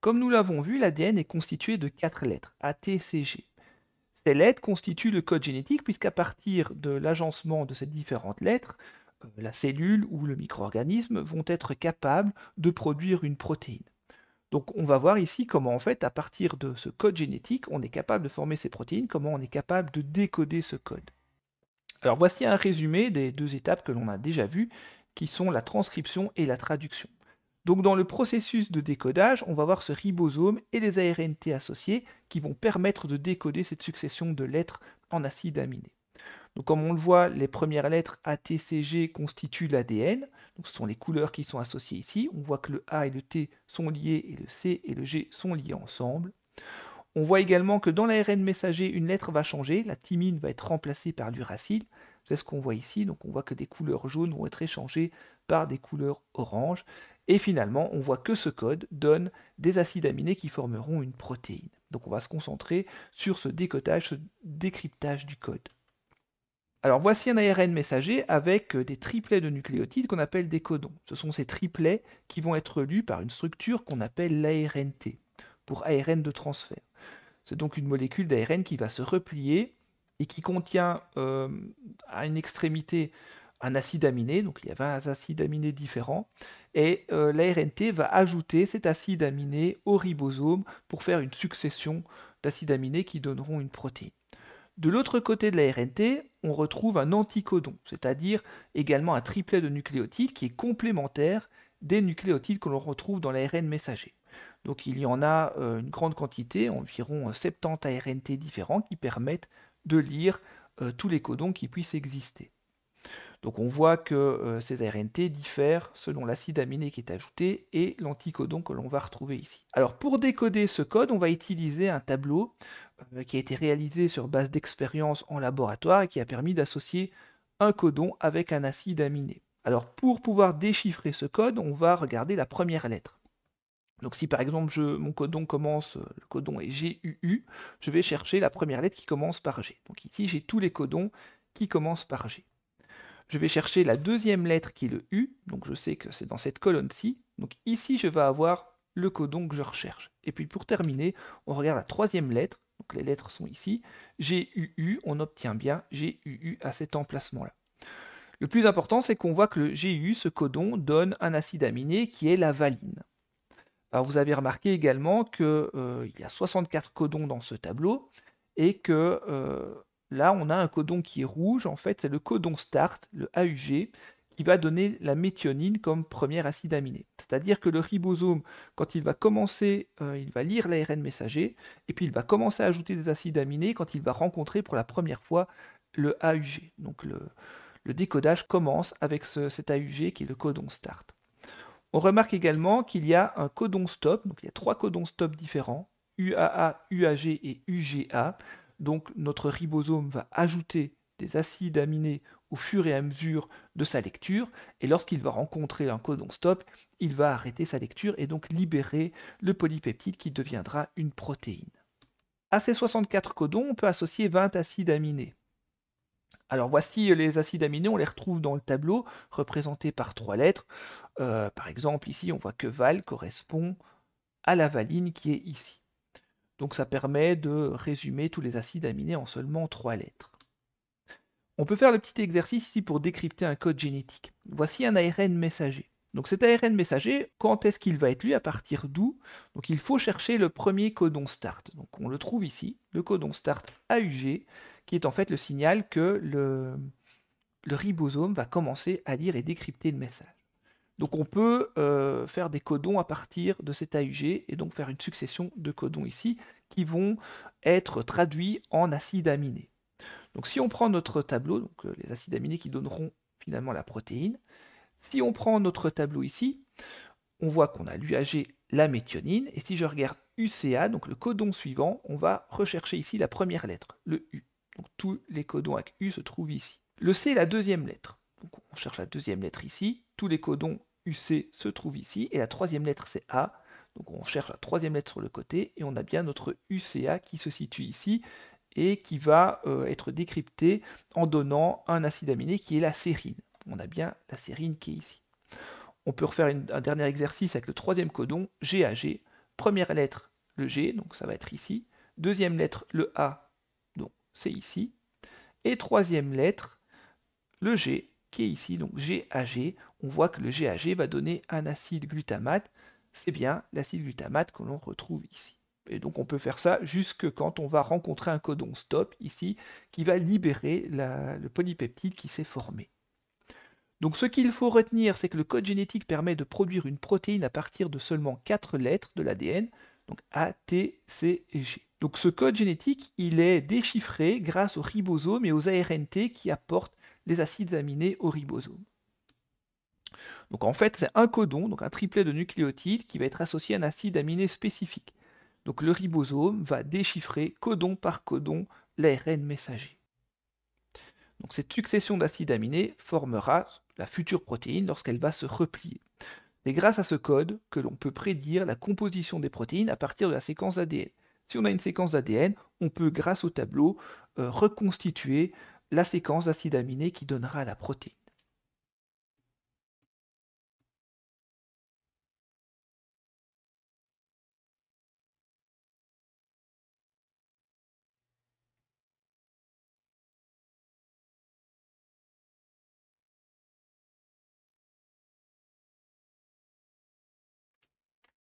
Comme nous l'avons vu, l'ADN est constitué de quatre lettres, A, T, C, G. Ces lettres constituent le code génétique puisqu'à partir de l'agencement de ces différentes lettres, euh, la cellule ou le micro-organisme vont être capables de produire une protéine. Donc on va voir ici comment en fait à partir de ce code génétique on est capable de former ces protéines, comment on est capable de décoder ce code. Alors voici un résumé des deux étapes que l'on a déjà vues qui sont la transcription et la traduction. Donc dans le processus de décodage, on va voir ce ribosome et les ARNT associés qui vont permettre de décoder cette succession de lettres en acides aminés. Donc comme on le voit, les premières lettres ATCG constituent l'ADN. ce sont les couleurs qui sont associées ici. On voit que le A et le T sont liés et le C et le G sont liés ensemble. On voit également que dans l'ARN messager, une lettre va changer, la thymine va être remplacée par l'uracile, c'est ce qu'on voit ici, donc on voit que des couleurs jaunes vont être échangées par des couleurs orange, et finalement on voit que ce code donne des acides aminés qui formeront une protéine. Donc on va se concentrer sur ce décotage, ce décryptage du code. Alors voici un ARN messager avec euh, des triplets de nucléotides qu'on appelle des codons. Ce sont ces triplets qui vont être lus par une structure qu'on appelle l'ARNT, pour ARN de transfert. C'est donc une molécule d'ARN qui va se replier et qui contient euh, à une extrémité un acide aminé, donc il y a 20 acides aminés différents, et euh, l'ARNT va ajouter cet acide aminé au ribosome pour faire une succession d'acides aminés qui donneront une protéine. De l'autre côté de l'ARNT, on retrouve un anticodon, c'est-à-dire également un triplet de nucléotides qui est complémentaire des nucléotides que l'on retrouve dans l'ARN messager. Donc il y en a euh, une grande quantité, environ 70 euh, ARNT différents, qui permettent de lire euh, tous les codons qui puissent exister. Donc on voit que euh, ces RNT diffèrent selon l'acide aminé qui est ajouté et l'anticodon que l'on va retrouver ici. Alors pour décoder ce code, on va utiliser un tableau euh, qui a été réalisé sur base d'expériences en laboratoire et qui a permis d'associer un codon avec un acide aminé. Alors pour pouvoir déchiffrer ce code, on va regarder la première lettre. Donc si par exemple mon codon commence, euh, le codon est GUU, je vais chercher la première lettre qui commence par G. Donc ici j'ai tous les codons qui commencent par G. Je vais chercher la deuxième lettre qui est le U, donc je sais que c'est dans cette colonne-ci. Donc ici je vais avoir le codon que je recherche. Et puis pour terminer, on regarde la troisième lettre, donc les lettres sont ici, GUU, on obtient bien GUU à cet emplacement-là. Le plus important, c'est qu'on voit que le GU, ce codon, donne un acide aminé qui est la valine. Bah, vous avez remarqué également qu'il euh, y a 64 codons dans ce tableau et que euh, là on a un codon qui est rouge, en fait c'est le codon start, le AUG, qui va donner la méthionine comme premier acide aminé. C'est-à-dire que le ribosome, quand il va commencer, euh, il va lire l'ARN messager et puis il va commencer à ajouter des acides aminés quand il va rencontrer pour la première fois le AUG. Donc le, décodage commence avec cet AUG qui est le codon start. On remarque également qu'il y a un codon stop, donc il y a trois codons stop différents, UAA, UAG et UGA. Donc notre ribosome va ajouter des acides aminés au fur et à mesure de sa lecture, et lorsqu'il va rencontrer un codon stop, il va arrêter sa lecture et donc libérer le polypeptide qui deviendra une protéine. À ces 64 codons, on peut associer 20 acides aminés. Alors voici euh, les acides aminés, on les retrouve dans le tableau, représentés par trois lettres. Euh, par exemple, ici, on voit que val correspond à la valine qui est ici. Donc ça permet de résumer tous les acides aminés en seulement trois lettres. On peut faire le petit exercice ici pour décrypter un code génétique. Voici un ARN messager. Donc cet ARN messager, quand est-ce qu'il va être lu À partir d'où Donc il faut chercher le premier codon start. Donc on le trouve ici, le codon start AUG, qui est en fait le signal que le, ribosome va commencer à lire et décrypter le message. Donc on peut euh, faire des codons à partir de cet AUG et donc faire une succession de codons ici qui vont être traduits en acides aminés. Donc si on prend notre tableau, donc euh, les acides aminés qui donneront finalement la protéine, si on prend notre tableau ici, on voit qu'on a l'UAG, la méthionine, et si je regarde UCA, donc le codon suivant, on va rechercher ici la première lettre, le U. Donc tous les codons avec U se trouvent ici. Le C est la deuxième lettre. Donc on cherche la deuxième lettre ici. Tous les codons UC se trouvent ici. Et la troisième lettre, c'est A. Donc on cherche la troisième lettre sur le côté. Et on a bien notre UCA qui se situe ici et qui va euh, être décrypté en donnant un acide aminé qui est la sérine. On a bien la sérine qui est ici. On peut refaire un dernier exercice avec le troisième codon, GAG. Première lettre, le G, donc ça va être ici. Deuxième lettre, le A, c'est ici. Et troisième lettre, le G, qui est ici, donc GAG. On voit que le GAG va donner un acide glutamate. C'est bien l'acide glutamate que l'on retrouve ici. Et donc on peut faire ça jusque quand on va rencontrer un codon stop ici qui va libérer le polypeptide qui s'est formé. Donc ce qu'il faut retenir, c'est que le code génétique permet de produire une protéine à partir de seulement 4 lettres de l'ADN, donc A, T, C et G. Donc ce code génétique, il est déchiffré grâce aux ribosomes et aux ARNT qui apportent les acides aminés au ribosomes. Donc en fait, c'est un codon, donc un triplet de nucléotides qui va être associé à un acide aminé spécifique. Donc le ribosome va déchiffrer codon par codon l'ARN messager. Donc cette succession d'acides aminés formera la future protéine lorsqu'elle va se replier. C'est grâce à ce code que l'on peut prédire la composition des protéines à partir de la séquence ADN. Si on a une séquence d'ADN, on peut, grâce au tableau, euh, reconstituer la séquence d'acide aminé qui donnera la protéine.